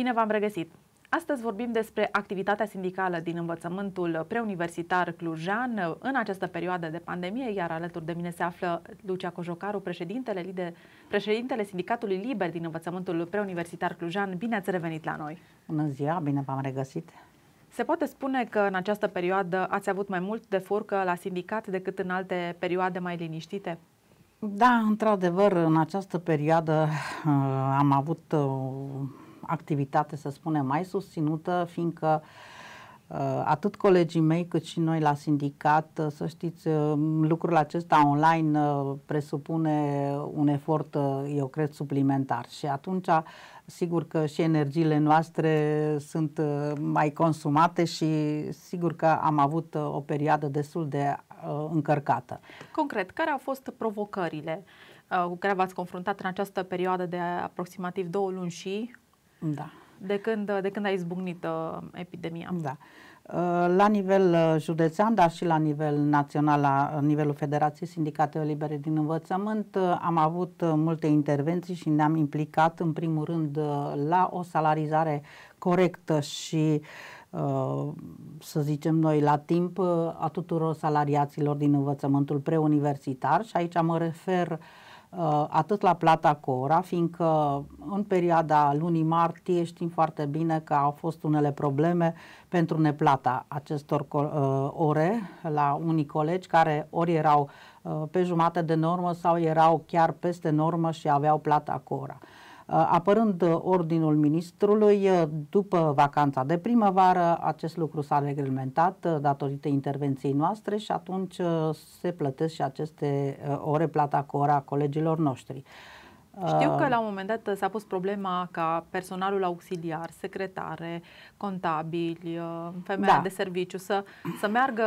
Bine v-am regăsit! Astăzi vorbim despre activitatea sindicală din învățământul preuniversitar clujan în această perioadă de pandemie, iar alături de mine se află Lucia Cojocaru, președintele, lider, președintele Sindicatului Liber din învățământul preuniversitar clujan. Bine ați revenit la noi! Bună ziua, bine v-am regăsit! Se poate spune că în această perioadă ați avut mai mult de furcă la sindicat decât în alte perioade mai liniștite? Da, într-adevăr, în această perioadă uh, am avut uh, activitate, să spunem, mai susținută, fiindcă uh, atât colegii mei cât și noi la sindicat, uh, să știți, uh, lucrul acesta online presupune un efort, eu cred, suplimentar și atunci sigur că și energiile noastre sunt mai consumate și sigur că am avut o perioadă destul de încărcată. Concret, care au fost provocările cu care v-ați confruntat în această perioadă de aproximativ două luni și da. De când, de când a izbucnit uh, epidemia. Da. Uh, la nivel uh, județean, dar și la nivel național, la uh, nivelul Federației Sindicatelor Libere din Învățământ, am avut multe intervenții și ne-am implicat, în primul rând, la o salarizare corectă și să zicem noi, la timp a tuturor salariaților din învățământul preuniversitar și aici mă refer Uh, atât la plata Cora, fiindcă în perioada lunii martie știm foarte bine că au fost unele probleme pentru neplata acestor uh, ore la unii colegi care ori erau uh, pe jumate de normă sau erau chiar peste normă și aveau plata Cora. Uh, Uh, apărând uh, ordinul ministrului, uh, după vacanța de primăvară, acest lucru s-a reglementat datorită intervenției noastre și atunci se plătesc și aceste ore plata cu ora colegilor noștri. Știu că la un moment dat s-a pus problema ca personalul auxiliar, secretare, contabili, femeia da. de serviciu să, să meargă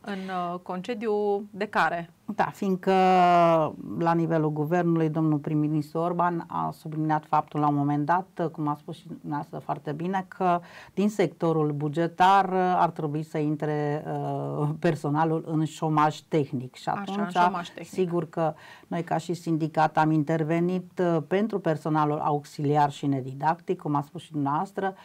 în concediu de care? Da, fiindcă la nivelul guvernului domnul prim-ministru Orban a subliniat faptul la un moment dat, cum a spus și dumneavoastră foarte bine, că din sectorul bugetar uh, ar trebui să intre uh, personalul în șomaj tehnic și atunci Așa, tehnic. sigur că noi ca și sindicat am intervenit uh, pentru personalul auxiliar și nedidactic, cum a spus și dumneavoastră, uh,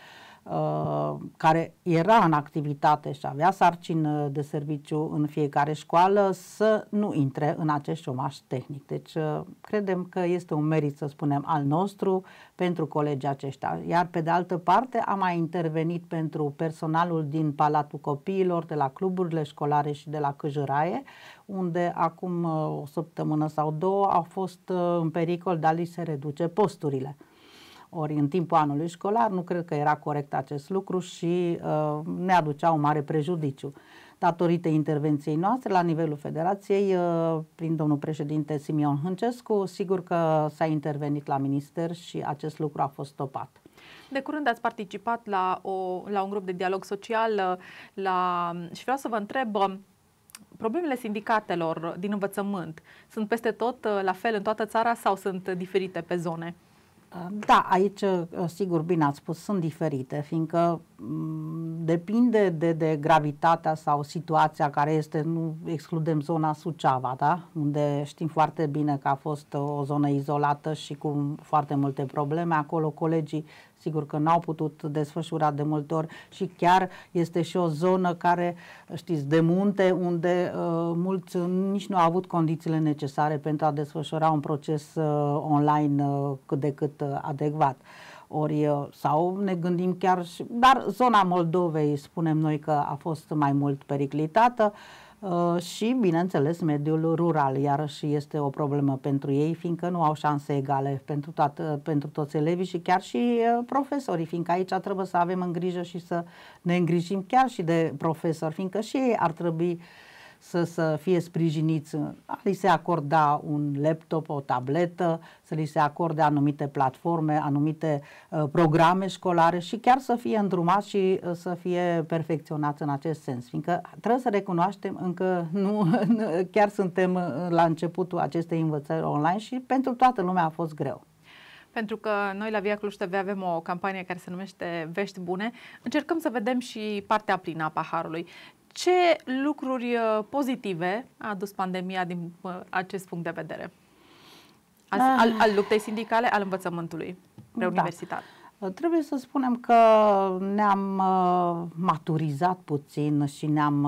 Uh, care era în activitate și avea sarcină de serviciu în fiecare școală să nu intre în acest șomaș tehnic. Deci uh, credem că este un merit, să spunem, al nostru pentru colegii aceștia. Iar pe de altă parte am mai intervenit pentru personalul din Palatul Copiilor, de la cluburile școlare și de la Căjăraie, unde acum uh, o săptămână sau două au fost în pericol de a li se reduce posturile ori în timpul anului școlar, nu cred că era corect acest lucru și uh, ne aducea un mare prejudiciu. Datorită intervenției noastre la nivelul federației, uh, prin domnul președinte Simion Hâncescu, sigur că s-a intervenit la minister și acest lucru a fost stopat. De curând ați participat la, o, la un grup de dialog social uh, la, și vreau să vă întreb uh, problemele sindicatelor din învățământ sunt peste tot uh, la fel în toată țara sau sunt diferite pe zone? Da, aici, uh, sigur, bine ați spus, sunt diferite, fiindcă mm, depinde de, de gravitatea sau situația care este, nu excludem zona Suceava, da? unde știm foarte bine că a fost uh, o zonă izolată și cu foarte multe probleme. Acolo colegii, sigur că n-au putut desfășura de multe ori și chiar este și o zonă care, știți, de munte, unde uh, mulți uh, nici nu au avut condițiile necesare pentru a desfășura un proces uh, online uh, cât de cât mult uh, adecvat. Ori, uh, sau ne gândim chiar și, dar zona Moldovei spunem noi că a fost mai mult periclitată uh, și, bineînțeles, mediul rural iarăși este o problemă pentru ei, fiindcă nu au șanse egale pentru, toată, pentru toți elevii și chiar și profesorii, fiindcă aici trebuie să avem în grijă și să ne îngrijim chiar și de profesori, fiindcă și ei ar trebui uh, să, să fie sprijiniți, li se acorda un laptop, o tabletă, să li se acorde anumite platforme, anumite uh, programe școlare și chiar să fie îndrumați și uh, să fie perfecționați în acest sens, fiindcă trebuie să recunoaștem încă nu, chiar suntem uh, la începutul acestei învățări online și pentru toată lumea a fost greu pentru că noi la Via Cluj TV avem o campanie care se numește Vești Bune. Încercăm să vedem și partea plină a paharului. Ce lucruri uh, pozitive a adus pandemia din uh, acest punct de vedere? Al, ah. al, al luptei sindicale, al învățământului preuniversitar. Da. Uh, trebuie să spunem că ne-am maturizat puțin și ne-am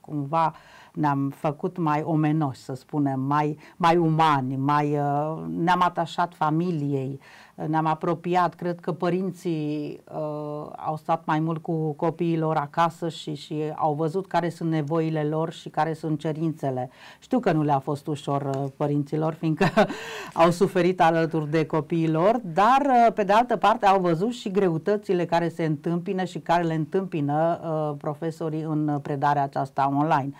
cumva uh, ne-am făcut mai omenoși, să spunem, mai, mai umani, mai, uh, ne-am atașat familiei, uh, ne-am apropiat. Cred că părinții uh, au stat mai mult cu copiilor acasă și, și au văzut care sunt nevoile lor și care sunt cerințele. Știu că nu le-a fost ușor uh, părinților, fiindcă au suferit alături de copiilor, dar uh, pe de altă parte au văzut și greutățile care se întâmpină și care le întâmpină uh, profesorii în predarea aceasta online.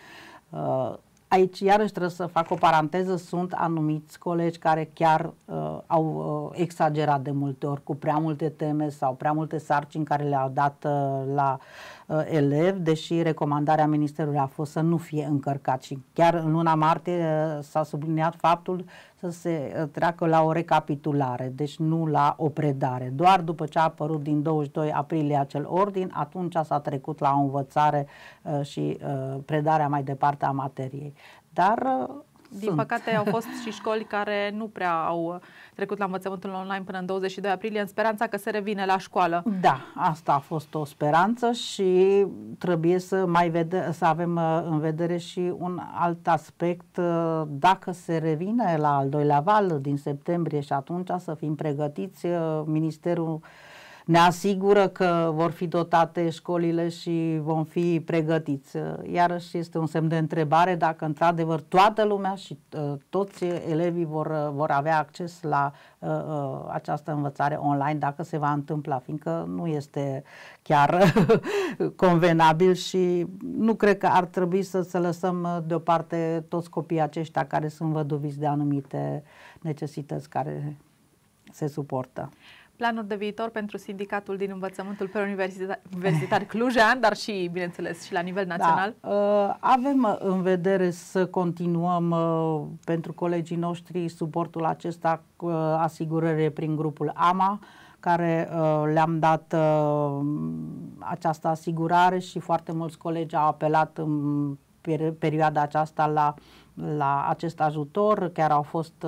Uh, aici, iarăși, trebuie să fac o paranteză, sunt anumiți colegi care chiar uh, au uh, exagerat de multe ori cu prea multe teme sau prea multe sarcini care le-au dat uh, la uh, elev, deși recomandarea Ministerului a fost să nu fie încărcat și chiar în luna martie uh, s-a subliniat faptul să se uh, treacă la o recapitulare, deci nu la o predare. Doar după ce a apărut din 22 aprilie acel ordin, atunci s-a trecut la o învățare uh, și uh, predarea mai departe a materiei. Dar din Sunt. păcate au fost și școli care nu prea au trecut la învățământul online până în 22 aprilie, în speranța că se revine la școală. Da, asta a fost o speranță și trebuie să mai vede- să avem uh, în vedere și un alt aspect. Uh, dacă se revine la al doilea val din septembrie și atunci să fim pregătiți, uh, Ministerul ne asigură că vor fi dotate școlile și vom fi pregătiți. Iarăși este un semn de întrebare dacă într-adevăr toată lumea și uh, toți elevii vor, uh, vor avea acces la uh, uh, această învățare online, dacă se va întâmpla, fiindcă nu este chiar convenabil și nu cred că ar trebui să, să lăsăm deoparte toți copiii aceștia care sunt văduviți de anumite necesități care se suportă planuri de viitor pentru sindicatul din învățământul preuniversitar clujean, dar și, bineînțeles, și la nivel da, național? Da. avem uh, în vedere să continuăm uh, pentru colegii noștri suportul acesta cu asigurări prin grupul AMA, care le-am dat această asigurare și foarte mulți colegi au apelat în perioada aceasta la, la acest ajutor, chiar au fost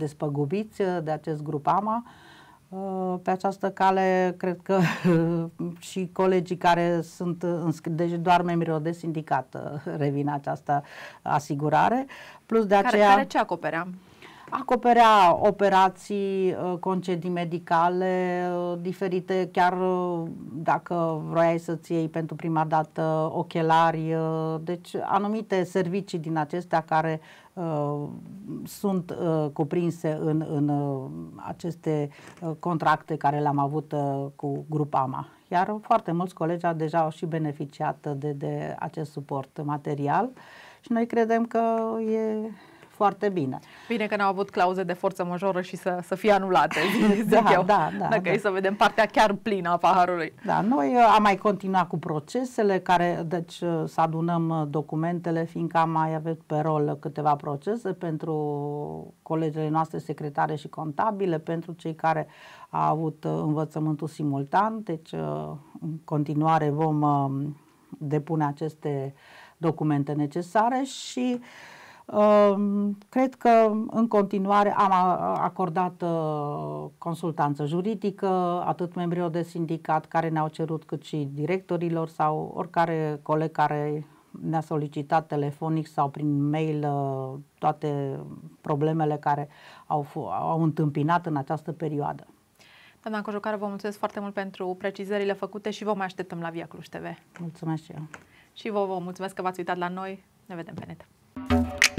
despăgubiți uh, de acest grup AMA. Uh, pe această cale, cred că uh, și colegii care sunt înscriși, deci doar membrii de sindicat revin această asigurare. Plus de aceea, care, care ce acoperea? acoperea operații, uh, concedii medicale, uh, diferite, chiar uh, dacă vroiai să-ți iei pentru prima dată ochelari, deci anumite servicii din acestea care uh, sunt uh, cuprinse în, în aceste contracte care le-am avut cu grupa AMA. Iar foarte mulți colegi deja și beneficiat de, de acest suport material și noi credem că e foarte bine. Bine că n-au avut clauze de forță majoră și să, să fie anulate, zic da, eu. Da, da, Dacă da. e să vedem partea chiar plină a paharului. Da, noi uh, am mai continuat cu procesele care, deci uh, să adunăm uh, documentele, fiindcă am mai avut pe rol câteva procese pentru colegele noastre secretare și contabile, pentru cei care au avut învățământul simultan, deci în continuare vom depune aceste documente necesare și uh, Cred că în continuare am acordat uh, consultanță juridică, atât membrilor de sindicat care ne-au cerut, cât și directorilor sau oricare coleg care ne-a solicitat telefonic sau prin mail uh, toate problemele care au, au întâmpinat în această perioadă. Doamna Cojocar, vă mulțumesc foarte mult pentru precizările făcute și vă mai așteptăm la Via Cluj TV. Mulțumesc și eu. Și vă, vă mulțumesc că v-ați uitat la noi. Ne vedem pe net.